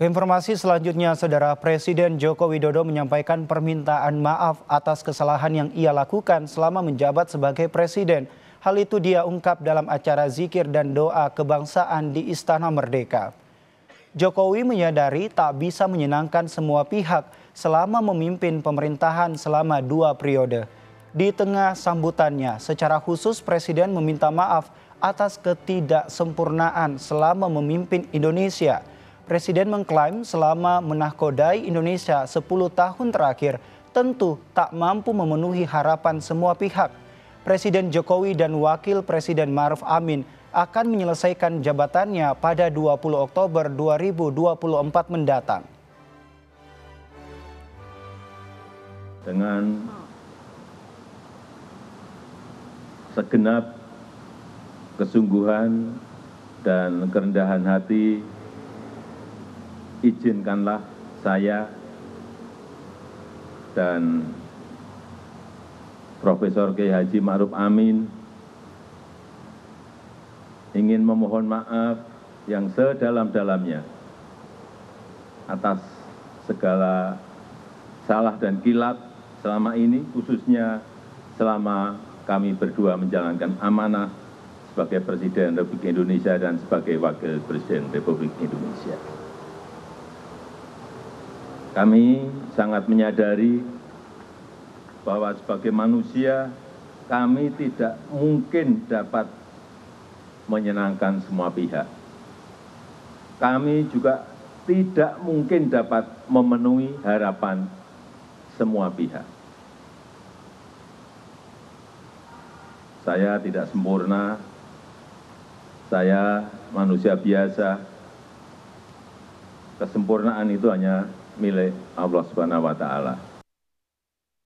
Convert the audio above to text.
Informasi selanjutnya, Saudara Presiden Joko Widodo menyampaikan permintaan maaf atas kesalahan yang ia lakukan selama menjabat sebagai Presiden. Hal itu dia ungkap dalam acara zikir dan doa kebangsaan di Istana Merdeka. Jokowi menyadari tak bisa menyenangkan semua pihak selama memimpin pemerintahan selama dua periode. Di tengah sambutannya, secara khusus Presiden meminta maaf atas ketidaksempurnaan selama memimpin Indonesia – Presiden mengklaim selama menahkodai Indonesia 10 tahun terakhir tentu tak mampu memenuhi harapan semua pihak. Presiden Jokowi dan Wakil Presiden Maruf Amin akan menyelesaikan jabatannya pada 20 Oktober 2024 mendatang. Dengan segenap kesungguhan dan kerendahan hati izinkanlah saya dan Profesor KH ma'ruf amin ingin memohon maaf yang sedalam-dalamnya atas segala salah dan kilat selama ini, khususnya selama kami berdua menjalankan amanah sebagai Presiden Republik Indonesia dan sebagai Wakil Presiden Republik Indonesia kami sangat menyadari bahwa sebagai manusia kami tidak mungkin dapat menyenangkan semua pihak. Kami juga tidak mungkin dapat memenuhi harapan semua pihak. Saya tidak sempurna, saya manusia biasa. Kesempurnaan itu hanya milik allah swt